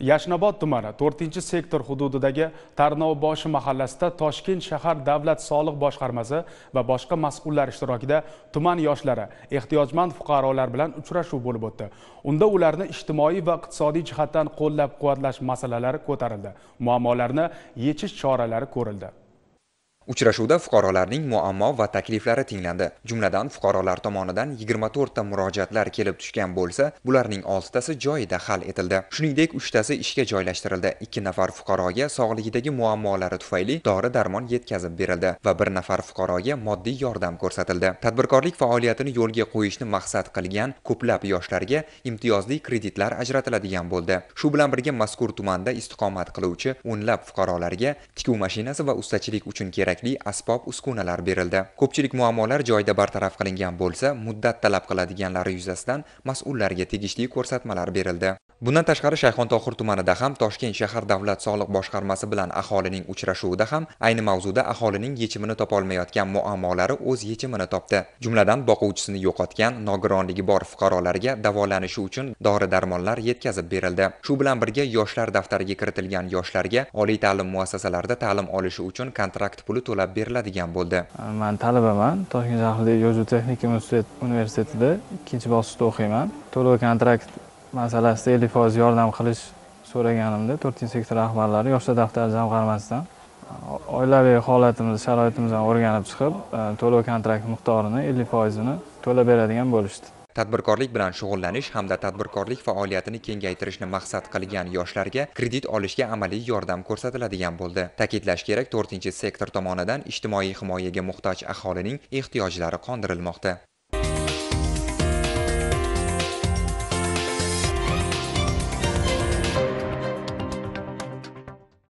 yashnobod tumani 4 sektor hududidagi tarnovboshi mahallasida toshkent shahar davlat soliq boshqarmasi va boshqa mas'ullar ishtirokida tuman yoshlari ehtiyojmand fuqarolar bilan uchrashuv bo'lib o'tdi unda ularni ijtimoiy va iqtisodiy jihatdan qo'llab quvvatlash masalalari ko'tarildi muammolarni yechish choralari ko'rildi Uchrashuvda fuqarolarning muammo va takliflari tinglandi. Jumladan, fuqarolar tomonidan 24 ta murojaatlar kelib tushgan bo'lsa, bularning 6 tasi joyida hal etildi. Shuningdek, 3 tasi ishga joylashtirildi. 2 nafar fuqaroga sog'ligidagi muammolari tufayli dori-darmon yetkazib berildi va 1 nafar fuqaroga moddiy yordam ko'rsatildi. Tadbirkorlik faoliyatini yo'lga qo'yishni maqsad qilgan ko'plab yoshlarga imtiyozli kreditlar ajratiladigan bo'ldi. Shu bilan birga mazkur tumanda istiqomat qiluvchi o'nlab fuqarolarga tikuv mashinasi va ustachilik uchun kerak kerakli asbob uskunalar berildi ko'pchilik muammolar joyida bartaraf qilingan bo'lsa muddat talab qiladiganlari yuzasidan mas'ullarga tegishli ko'rsatmalar berildi bundan tashqari shayxontohur tumanida ham toshkent shahar davlat soliq boshqarmasi bilan aholining uchrashuvida ham ayni mavzuda aholining yechimini topolmayotgan muammolari o'z yechimini topdi jumladan boquvchisini yo'qotgan nogironligi bor fuqarolarga davolanishi uchun dori darmonlar yetkazib berildi shu bilan birga yoshlar daftariga kiritilgan yoshlarga oliy ta'lim muassasalarida ta'lim olishi uchun kontrakt puli to'lab beriladigan bo'ldi Men talabaman toshkent shahridagi yozuv texnika universitetida 2 bosqichda o'qiyman to'lov kontrakt masalasida ellik foiz yordam qilish so'raganimda to'rtinchi sektor rahbarlari yoshlar daftari jamg'armasidan oilaviy holatimiz sharoitimizni o'rganib chiqib e, to'lov kontrakt miqdorini ellik foizini to'lab beradigan bo'lishdi tadbirkorlik bilan shug'ullanish hamda tadbirkorlik faoliyatini kengaytirishni maqsad qilgan yoshlarga kredit olishga amaliy yordam ko'rsatiladigan bo'ldi ta'kidlash kerak to'rtinchi sektor tomonidan ijtimoiy himoyaga muhtoj aholining ehtiyojlari qondirilmoqda